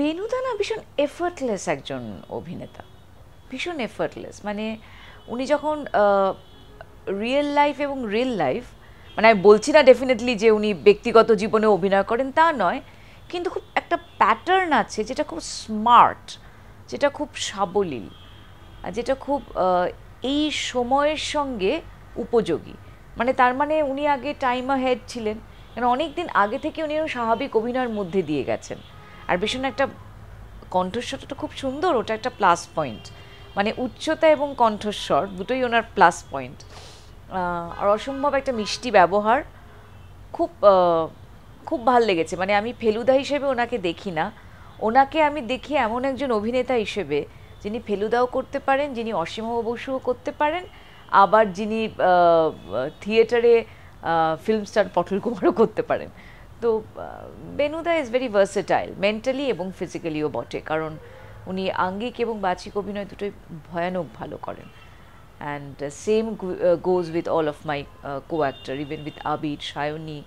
বেনুদা না ভীষণ এফার্টলেস একজন অভিনেতা ভীষণ এফার্টলেস মানে উনি যখন রিয়েল লাইফ এবং রিয়েল লাইফ মানে আমি বলছি না ডেফিনেটলি যে উনি ব্যক্তিগত জীবনে অভিনয় করেন তা নয় কিন্তু খুব একটা প্যাটার্ন আছে যেটা খুব স্মার্ট যেটা খুব সাবলীল আর যেটা খুব এই সময়ের সঙ্গে উপযোগী মানে তার মানে উনি আগে টাইম হেড ছিলেন কেন অনেক দিন আগে থেকে উনি স্বাভাবিক অভিনয়ের মধ্যে দিয়ে গেছেন আর ভীষণ একটা কণ্ঠস্বরটা খুব সুন্দর ওটা একটা প্লাস পয়েন্ট মানে উচ্চতা এবং কণ্ঠস্বর দুটোই ওনার প্লাস পয়েন্ট আর অসম্ভব একটা মিষ্টি ব্যবহার খুব খুব ভাল লেগেছে মানে আমি ফেলুদা হিসেবে ওনাকে দেখি না ওনাকে আমি দেখি এমন একজন অভিনেতা হিসেবে যিনি ফেলুদাও করতে পারেন যিনি অসীম বসুও করতে পারেন আবার যিনি থিয়েটারে ফিল্ম স্টার পটল কুমারও করতে পারেন তো বেনুদা ইজ ভেরি ভার্সেটাইল মেন্টালি এবং ফিজিক্যালিও বটে কারণ উনি আঙ্গিক এবং বাচিক অভিনয় দুটোই ভয়ানক ভালো করেন and same goes with all of my co actor even with Abir Sayani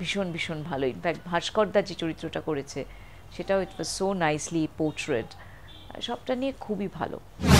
ভীষণ ভীষণ ভালো ইনফ্যাক্ট ভাস্করদা যে চরিত্রটা করেছে সেটাও ইট ওয়াজ সো নাইসলি পোর্ট্রেড সবটা নিয়ে খুবই ভালো